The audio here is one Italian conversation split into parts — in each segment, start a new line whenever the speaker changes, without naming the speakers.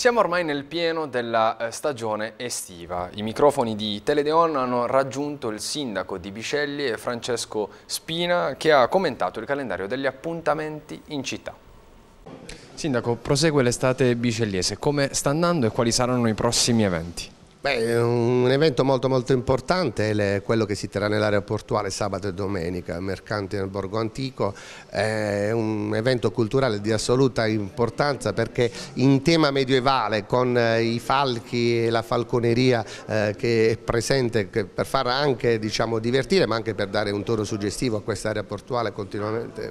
Siamo ormai nel pieno della eh, stagione estiva. I microfoni di Teledeon hanno raggiunto il sindaco di Bicelli, e Francesco Spina, che ha commentato il calendario degli appuntamenti in città. Sindaco, prosegue l'estate bicelliese. Come sta andando e quali saranno i prossimi eventi?
Beh, un evento molto molto importante è quello che si terrà nell'area portuale sabato e domenica, Mercanti nel Borgo Antico, è un evento culturale di assoluta importanza perché in tema medievale con eh, i falchi e la falconeria eh, che è presente per far anche diciamo, divertire ma anche per dare un tono suggestivo a quest'area portuale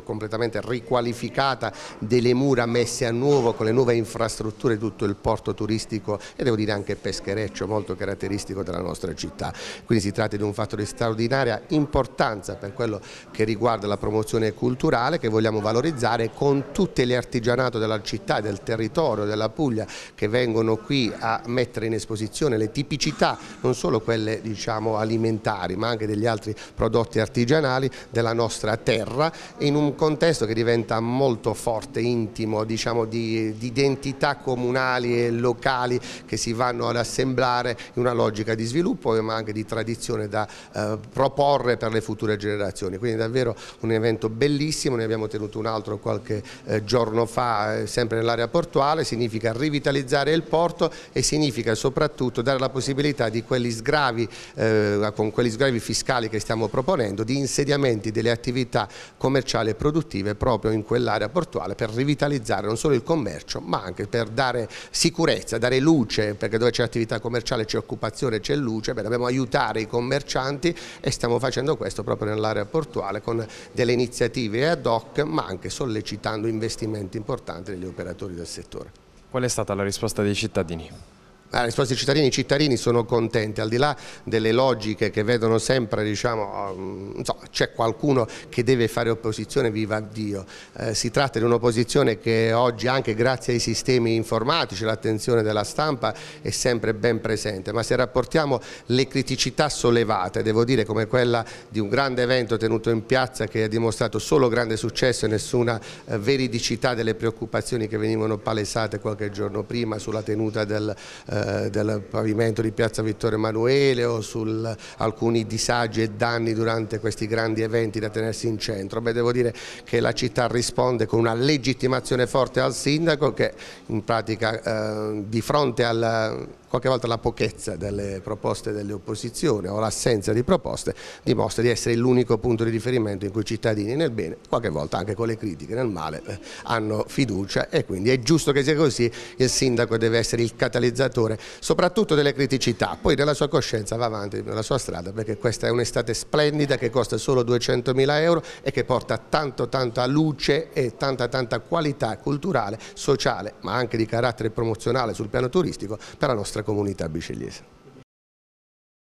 completamente riqualificata delle mura messe a nuovo con le nuove infrastrutture tutto il porto turistico e devo dire anche peschereccio molto caratteristico della nostra città. Quindi si tratta di un fatto di straordinaria importanza per quello che riguarda la promozione culturale che vogliamo valorizzare con tutti gli artigianato della città, del territorio, della Puglia che vengono qui a mettere in esposizione le tipicità, non solo quelle diciamo, alimentari ma anche degli altri prodotti artigianali della nostra terra in un contesto che diventa molto forte, intimo, diciamo, di, di identità comunali e locali che si vanno ad assemblare entrare in una logica di sviluppo ma anche di tradizione da eh, proporre per le future generazioni. Quindi davvero un evento bellissimo, ne abbiamo tenuto un altro qualche eh, giorno fa eh, sempre nell'area portuale, significa rivitalizzare il porto e significa soprattutto dare la possibilità di quegli sgravi, eh, con quegli sgravi fiscali che stiamo proponendo, di insediamenti delle attività commerciali e produttive proprio in quell'area portuale per rivitalizzare non solo il commercio ma anche per dare sicurezza, dare luce perché dove c'è attività commerciale sociale, c'è occupazione, c'è luce, beh, dobbiamo aiutare i commercianti e stiamo facendo questo proprio nell'area portuale con delle iniziative ad hoc ma anche sollecitando investimenti importanti degli operatori del settore. Qual è stata la risposta dei cittadini? Ah, la risposta dei cittadini, i cittadini sono contenti, al di là delle logiche che vedono sempre, diciamo, um, c'è qualcuno che deve fare opposizione, viva Dio. Eh, si tratta di un'opposizione che oggi anche grazie ai sistemi informatici, l'attenzione della stampa è sempre ben presente, ma se rapportiamo le criticità sollevate, devo dire come quella di un grande evento tenuto in piazza che ha dimostrato solo grande successo e nessuna eh, veridicità delle preoccupazioni che venivano palesate qualche giorno prima sulla tenuta del... Eh, eh, del pavimento di Piazza Vittorio Emanuele o su alcuni disagi e danni durante questi grandi eventi da tenersi in centro. Beh, devo dire che la città risponde con una legittimazione forte al sindaco che in pratica eh, di fronte al qualche volta la pochezza delle proposte delle opposizioni o l'assenza di proposte dimostra di essere l'unico punto di riferimento in cui i cittadini nel bene, qualche volta anche con le critiche nel male, eh, hanno fiducia e quindi è giusto che sia così, il sindaco deve essere il catalizzatore soprattutto delle criticità, poi nella sua coscienza va avanti nella sua strada perché questa è un'estate splendida che costa solo 200.000 euro e che porta tanto tanta luce e tanta tanta qualità culturale, sociale ma anche di carattere promozionale sul piano turistico per la nostra nostra comunità bicellese.